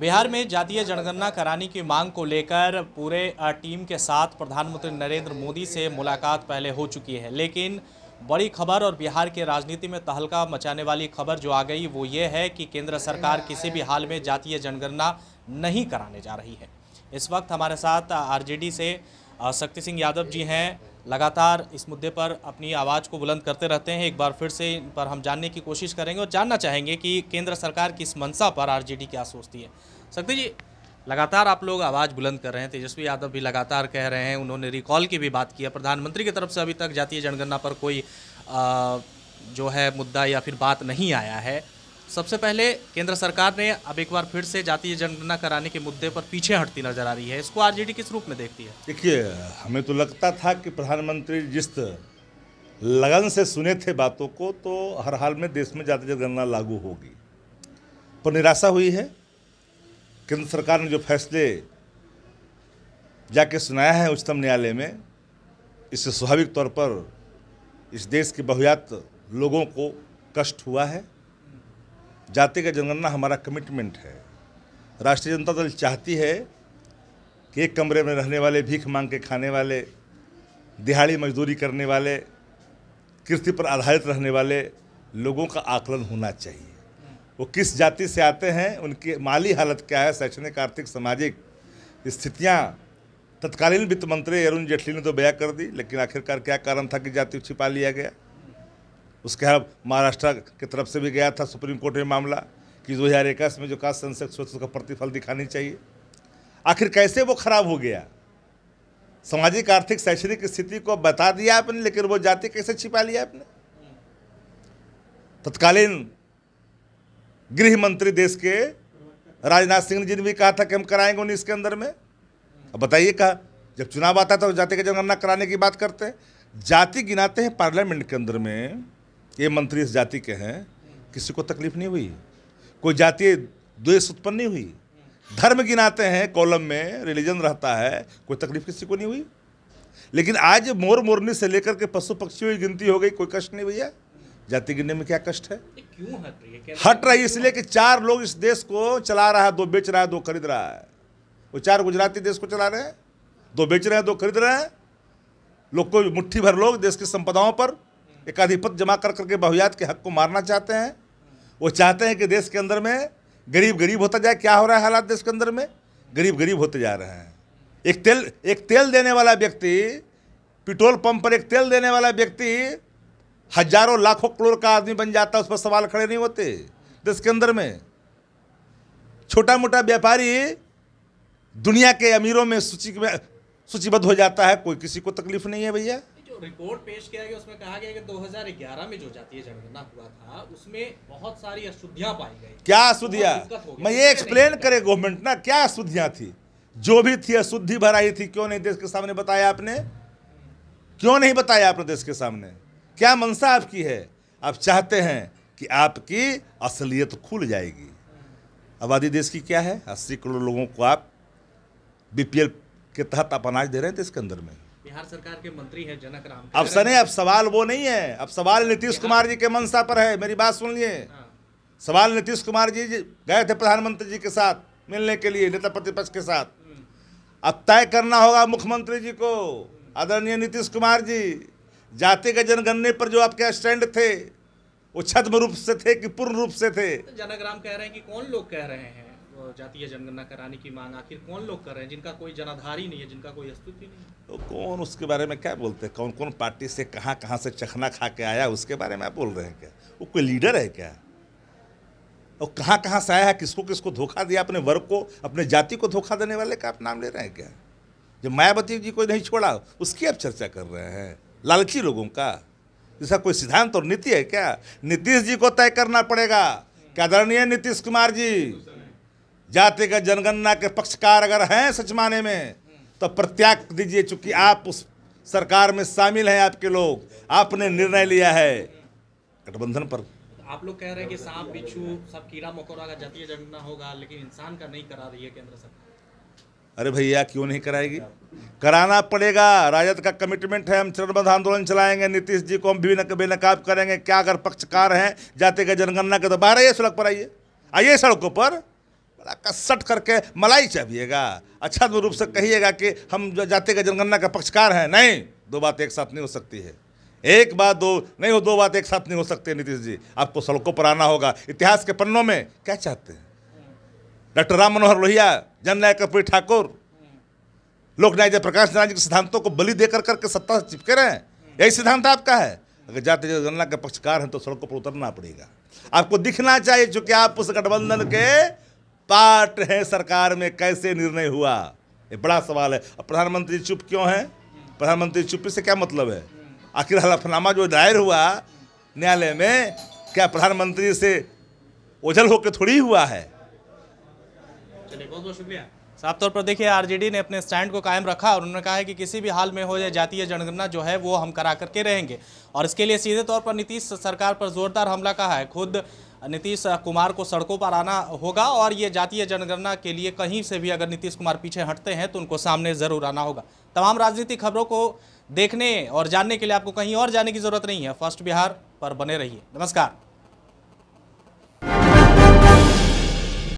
बिहार में जातीय जनगणना कराने की मांग को लेकर पूरे टीम के साथ प्रधानमंत्री नरेंद्र मोदी से मुलाकात पहले हो चुकी है लेकिन बड़ी खबर और बिहार के राजनीति में तहलका मचाने वाली खबर जो आ गई वो ये है कि केंद्र सरकार किसी भी हाल में जातीय जनगणना नहीं कराने जा रही है इस वक्त हमारे साथ आरजेडी से शक्ति सिंह यादव जी हैं लगातार इस मुद्दे पर अपनी आवाज़ को बुलंद करते रहते हैं एक बार फिर से इन पर हम जानने की कोशिश करेंगे और जानना चाहेंगे कि केंद्र सरकार किस मंशा पर आरजेडी क्या सोचती है शक्ति जी लगातार आप लोग आवाज़ बुलंद कर रहे हैं तेजस्वी यादव भी लगातार कह रहे हैं उन्होंने रिकॉल की भी बात की है प्रधानमंत्री की तरफ से अभी तक जातीय जनगणना पर कोई आ, जो है मुद्दा या फिर बात नहीं आया है सबसे पहले केंद्र सरकार ने अब एक बार फिर से जातीय जनगणना कराने के मुद्दे पर पीछे हटती नजर आ रही है इसको आरजेडी किस रूप में देखती है देखिए हमें तो लगता था कि प्रधानमंत्री जिस लगन से सुने थे बातों को तो हर हाल में देश में जातीय जनगणना लागू होगी पर निराशा हुई है केंद्र सरकार ने जो फैसले जाके सुनाया है उच्चतम न्यायालय में इससे स्वाभाविक तौर पर इस देश के बहुयात लोगों को कष्ट हुआ है जाति का जनगणना हमारा कमिटमेंट है राष्ट्रीय जनता दल चाहती है कि एक कमरे में रहने वाले भीख मांग के खाने वाले दिहाड़ी मजदूरी करने वाले कृषि पर आधारित रहने वाले लोगों का आकलन होना चाहिए वो किस जाति से आते हैं उनकी माली हालत क्या है शैक्षणिक आर्थिक सामाजिक स्थितियाँ तत्कालीन वित्त मंत्री अरुण जेटली ने तो बया कर दी लेकिन आखिरकार क्या कारण था कि जाति छिपा लिया गया उसके अब महाराष्ट्र की तरफ से भी गया था सुप्रीम कोर्ट में मामला कि दो हज़ार इक्कीस में जो कहा संसद सोच उसका प्रतिफल दिखानी चाहिए आखिर कैसे वो खराब हो गया सामाजिक आर्थिक शैक्षणिक स्थिति को बता दिया आपने लेकिन वो जाति कैसे छिपा लिया आपने तत्कालीन गृह मंत्री देश के राजनाथ सिंह जी ने भी कहा था कि हम कराएंगे उन्हें इसके अंदर में अब बताइए कहा जब चुनाव आता है तो जाति का जनगणना कराने की बात करते हैं जाति गिनाते हैं पार्लियामेंट के अंदर में ये मंत्री इस जाति के हैं किसी को तकलीफ नहीं हुई कोई जातीय द्वेष उत्पन्न नहीं हुई धर्म गिनाते हैं कॉलम में रिलीजन रहता है कोई तकलीफ किसी को नहीं हुई लेकिन आज मोर मोरनी से लेकर के पशु पक्षियों की गिनती हो गई कोई कष्ट नहीं भैया जाति गिनने में क्या कष्ट है क्यों हट रही है हट रही है इसलिए कि चार लोग इस देश को चला रहा है दो बेच रहा है दो खरीद रहा है वो चार गुजराती देश को चला रहे हैं दो बेच रहे हैं दो खरीद रहे हैं लोग को मुट्ठी भर लोग देश की संपदाओं पर एकाधिपत जमा कर करके बहुयात के हक को मारना चाहते हैं वो चाहते हैं कि देश के अंदर में गरीब गरीब होता जाए क्या हो रहा है हालात देश के अंदर में गरीब गरीब होते जा रहे हैं एक तेल एक तेल देने वाला व्यक्ति पेट्रोल पंप पर एक तेल देने वाला व्यक्ति हजारों लाखों करोड़ का आदमी बन जाता है उस पर सवाल खड़े नहीं होते देश के अंदर में छोटा मोटा व्यापारी दुनिया के अमीरों में सूची सूचीबद्ध हो जाता है कोई किसी को तकलीफ नहीं है भैया रिपोर्ट पेश किया गया उसमें कहा गया कि 2011 में जो जातीय जनगणना हुआ था उसमें बहुत सारी अशुद्धियां पाई गई क्या अशुद्धियां मैं ये एक्सप्लेन करे गवर्नमेंट ना क्या अशुद्धियां थी जो भी थी अशुद्धि भराई थी क्यों नहीं देश के सामने बताया आपने क्यों नहीं बताया आपने देश के सामने क्या मंशा आपकी है आप चाहते हैं कि आपकी असलियत खुल जाएगी आबादी देश की क्या है अस्सी करोड़ लोगों को आप बीपीएल के तहत आप अनाज दे रहे हैं देश के अंदर में बिहार सरकार के मंत्री है जनक राम अब सने अब सवाल वो नहीं है अब सवाल नीतीश कुमार जी के मनसा पर है मेरी बात सुन लिये हाँ। सवाल नीतीश कुमार जी गए थे प्रधानमंत्री जी के साथ मिलने के लिए नेता प्रतिपक्ष के साथ हम्म। अब तय करना होगा मुख्यमंत्री जी को आदरणीय नीतीश कुमार जी जाति के जनगणने पर जो आपके स्टैंड थे वो छद्म रूप से थे कि पूर्ण रूप से थे जनक राम कह रहे हैं कि कौन लोग कह रहे हैं जातीय जनगणना कराने की मांग आखिर कौन लोग कर रहे हैं जिनका कोई जनाधार ही नहीं है जिनका कोई अस्तित्व नहीं है तो कौन उसके बारे में क्या बोलते हैं कौन कौन पार्टी से कहाँ कहाँ से चखना खा के आया उसके बारे में बोल रहे हैं क्या वो कोई लीडर है क्या और कहाँ कहाँ से आया है किसको किसको धोखा दिया अपने वर्ग को अपने जाति को धोखा देने वाले का आप नाम ले रहे हैं क्या जब मायावती जी को नहीं छोड़ा उसकी आप चर्चा कर रहे हैं लालची लोगों का इसका कोई सिद्धांत और नीति है क्या नीतीश जी को तय करना पड़ेगा क्या आदरणीय नीतीश कुमार जी जाति का जनगणना के पक्षकार अगर हैं सच माने में तो प्रत्याग दीजिए चूंकि आप उस सरकार में शामिल हैं आपके लोग आपने निर्णय लिया है गठबंधन पर आप लोग कह रहे हैं कि सांप बिच्छू सब कीड़ा मकोड़ा का जातीय जनगणना होगा लेकिन इंसान का नहीं करा रही है केंद्र सरकार अरे भैया क्यों नहीं कराएगी कराना पड़ेगा राजद का कमिटमेंट है हम चरणबद्ध आंदोलन चलाएंगे नीतीश जी को हम भी नक, बेनकाब करेंगे क्या अगर पक्षकार हैं जाति का जनगणना के तो बाहर आइए सड़क पर आइए आइए सड़कों पर बड़ा कसट करके मलाई चाहिएगा अच्छा तो रूप से कहिएगा कि हम जो जाति का जनगणना का पक्षकार हैं नहीं दो बात एक साथ नहीं हो सकती है एक बात दो नहीं हो दो बात एक साथ नहीं हो सकती नीतीश जी आपको सड़कों पर आना होगा इतिहास के पन्नों में क्या चाहते हैं डॉक्टर राम मनोहर लोहिया जननायक कर्पूरी ठाकुर लोकनायक प्रकाश नारायण जी के सिद्धांतों को बलि देकर करके सत्ता से चिपके रहे हैं यही सिद्धांत आपका है अगर जाते जनगणना के पक्षकार हैं तो सड़कों पर उतरना पड़ेगा आपको दिखना चाहिए चूंकि आप उस गठबंधन के पार्ट है सरकार में कैसे निर्णय हुआ ये बड़ा सवाल है प्रधानमंत्री चुप क्यों है प्रधानमंत्री चुप से क्या मतलब है आखिर हलफनामा जो दायर हुआ न्यायालय में क्या प्रधानमंत्री से ओझल होकर थोड़ी हुआ है चलिए बहुत बहुत शुक्रिया साफ तौर पर देखिए आरजेडी ने अपने स्टैंड को कायम रखा और उन्होंने कहा है कि किसी भी हाल में हो जाए जातीय जनगणना जो है वो हम करा करके रहेंगे और इसके लिए सीधे तौर पर नीतीश सरकार पर जोरदार हमला कहा है खुद नीतीश कुमार को सड़कों पर आना होगा और ये जातीय जनगणना के लिए कहीं से भी अगर नीतीश कुमार पीछे हटते हैं तो उनको सामने ज़रूर आना होगा तमाम राजनीतिक खबरों को देखने और जानने के लिए आपको कहीं और जाने की ज़रूरत नहीं है फर्स्ट बिहार पर बने रहिए नमस्कार